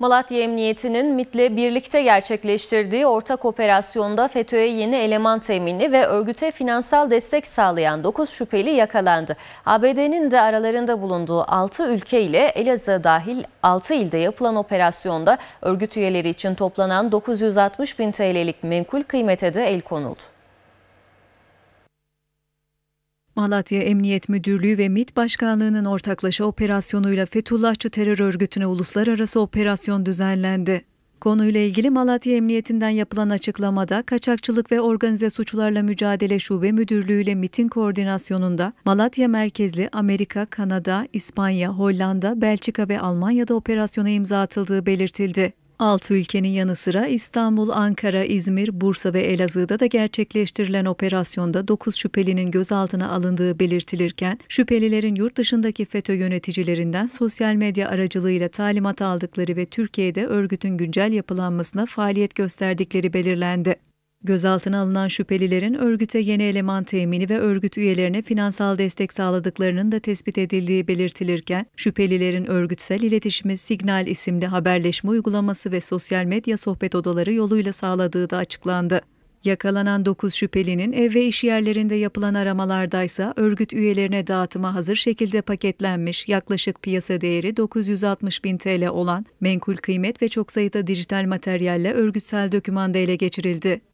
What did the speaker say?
Malatya Emniyeti'nin MIT'le birlikte gerçekleştirdiği ortak operasyonda FETÖ'ye yeni eleman temini ve örgüte finansal destek sağlayan 9 şüpheli yakalandı. ABD'nin de aralarında bulunduğu 6 ülke ile Elazığ dahil 6 ilde yapılan operasyonda örgüt üyeleri için toplanan 960 bin TL'lik menkul kıymete de el konuldu. Malatya Emniyet Müdürlüğü ve MİT Başkanlığı'nın ortaklaşa operasyonuyla Fethullahçı terör örgütüne uluslararası operasyon düzenlendi. Konuyla ilgili Malatya Emniyetinden yapılan açıklamada Kaçakçılık ve Organize Suçlarla Mücadele Şube Müdürlüğü ile MIT'in koordinasyonunda Malatya merkezli Amerika, Kanada, İspanya, Hollanda, Belçika ve Almanya'da operasyona imza atıldığı belirtildi. Altı ülkenin yanı sıra İstanbul, Ankara, İzmir, Bursa ve Elazığ'da da gerçekleştirilen operasyonda 9 şüphelinin gözaltına alındığı belirtilirken, şüphelilerin yurt dışındaki FETÖ yöneticilerinden sosyal medya aracılığıyla talimat aldıkları ve Türkiye'de örgütün güncel yapılanmasına faaliyet gösterdikleri belirlendi. Gözaltına alınan şüphelilerin örgüte yeni eleman temini ve örgüt üyelerine finansal destek sağladıklarının da tespit edildiği belirtilirken, şüphelilerin örgütsel iletişimi Signal isimli haberleşme uygulaması ve sosyal medya sohbet odaları yoluyla sağladığı da açıklandı. Yakalanan 9 şüphelinin ev ve iş yerlerinde yapılan aramalardaysa örgüt üyelerine dağıtıma hazır şekilde paketlenmiş yaklaşık piyasa değeri 960 bin TL olan menkul kıymet ve çok sayıda dijital materyalle örgütsel dokümanda ele geçirildi.